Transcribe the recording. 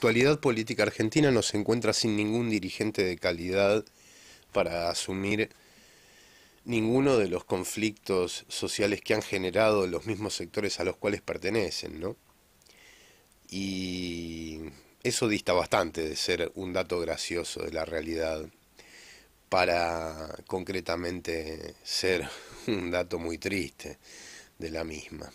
actualidad política argentina no se encuentra sin ningún dirigente de calidad para asumir ninguno de los conflictos sociales que han generado los mismos sectores a los cuales pertenecen, Y eso dista bastante de ser un dato gracioso de la realidad para concretamente ser un dato muy triste de la misma.